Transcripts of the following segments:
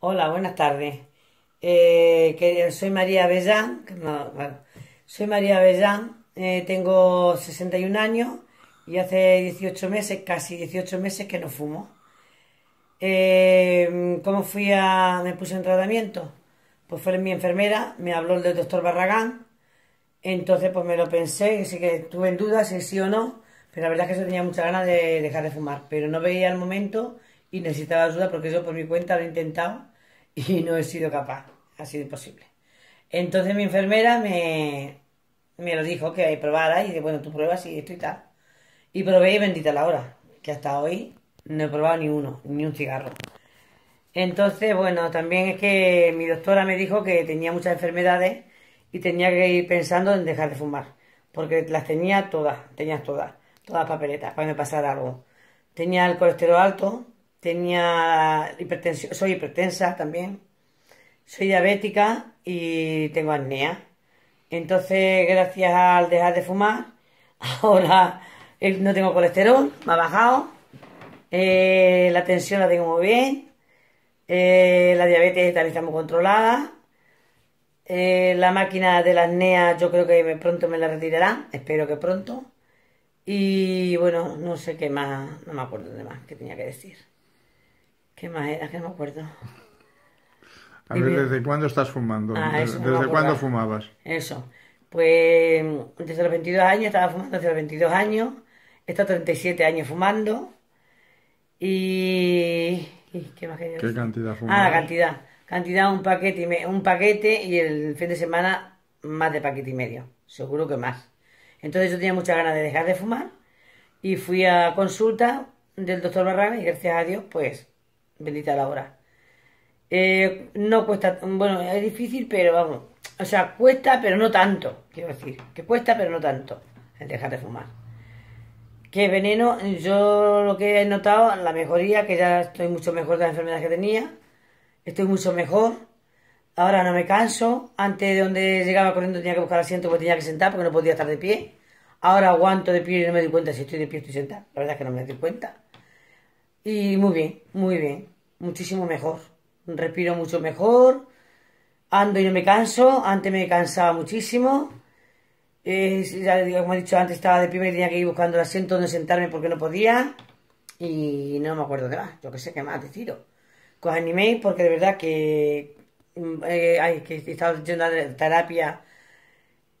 Hola, buenas tardes. Eh, soy María Bellán, soy María Bellán, eh, tengo 61 años y hace 18 meses, casi 18 meses que no fumo. Eh, ¿Cómo fui a... me puse en tratamiento? Pues fue mi enfermera, me habló el doctor Barragán, entonces pues me lo pensé, así que estuve en duda si sí o no, pero la verdad es que yo tenía muchas ganas de dejar de fumar, pero no veía el momento y necesitaba ayuda porque yo por mi cuenta lo he intentado y no he sido capaz, ha sido imposible. Entonces mi enfermera me, me lo dijo que probara y dije, bueno, tú pruebas y esto y tal. Y probé y bendita la hora, que hasta hoy no he probado ni uno, ni un cigarro. Entonces, bueno, también es que mi doctora me dijo que tenía muchas enfermedades y tenía que ir pensando en dejar de fumar, porque las tenía todas, tenía todas, todas papeletas para que me pasara algo. Tenía el colesterol alto, tenía hipertensión, soy hipertensa también, soy diabética y tengo apnea. Entonces, gracias al dejar de fumar, ahora no tengo colesterol, me ha bajado, eh, la tensión la tengo muy bien, eh, la diabetes también está muy controlada, eh, la máquina de la apnea yo creo que pronto me la retirarán, espero que pronto. Y bueno, no sé qué más, no me acuerdo de más que tenía que decir. ¿Qué más era? Que no me acuerdo. A ver, ¿desde cuándo estás fumando? Ah, ¿Desde, cuándo fumabas? Eso. Pues desde los 22 años, estaba fumando desde los 22 años, he estado 37 años fumando y... ¿Qué más que ¿Qué cantidad fumaba? Ah, cantidad. Cantidad, un paquete, y un paquete y el fin de semana más de paquete y medio, seguro que más. Entonces yo tenía muchas ganas de dejar de fumar y fui a consulta del doctor Barragán y gracias a Dios pues bendita la hora. Eh, no cuesta, bueno, es difícil, pero vamos. O sea, cuesta, pero no tanto, quiero decir. Que cuesta, pero no tanto el dejar de fumar. Que veneno, yo lo que he notado, la mejoría, que ya estoy mucho mejor de las enfermedades que tenía. Estoy mucho mejor. Ahora no me canso. Antes de donde llegaba corriendo tenía que buscar asiento porque tenía que sentar porque no podía estar de pie. Ahora aguanto de pie y no me doy cuenta si estoy de pie o estoy sentado La verdad es que no me doy cuenta. Y muy bien, muy bien, muchísimo mejor. Respiro mucho mejor, ando y no me canso, antes me cansaba muchísimo. ya como he dicho antes, estaba de primer día que ir buscando el asiento donde sentarme porque no podía. Y no me acuerdo de más, yo que sé, qué más te tiro. Os porque de verdad que, mm, eh, que he estado haciendo terapia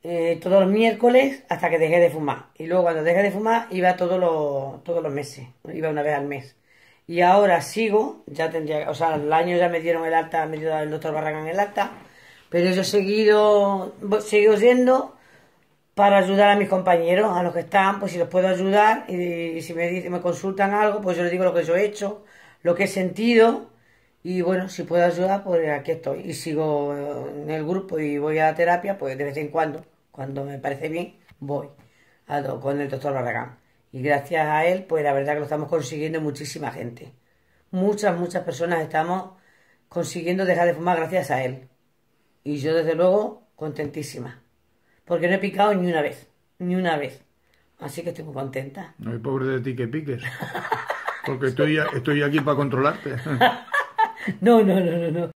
eh, todos los miércoles hasta que dejé de fumar. Y luego cuando dejé de fumar iba todos los, todos los meses, iba una vez al mes y ahora sigo, ya tendría, o sea, el año ya me dieron el alta, me dio el doctor Barragán el alta, pero yo he seguido, sigo yendo para ayudar a mis compañeros, a los que están, pues si los puedo ayudar y, si me, me consultan algo, pues yo les digo lo que yo he hecho, lo que he sentido y bueno, si puedo ayudar, pues aquí estoy y sigo en el grupo y voy a la terapia, pues de vez en cuando, cuando me parece bien, voy con el doctor Barragán. Y gracias a él, pues la verdad que lo estamos consiguiendo muchísima gente. Muchas, muchas personas estamos consiguiendo dejar de fumar gracias a él. Y yo, desde luego, contentísima. Porque no he picado ni una vez, ni una vez. Así que estoy muy contenta. No hay pobre de ti que piques. Porque estoy, estoy aquí para controlarte. no, no, no. no.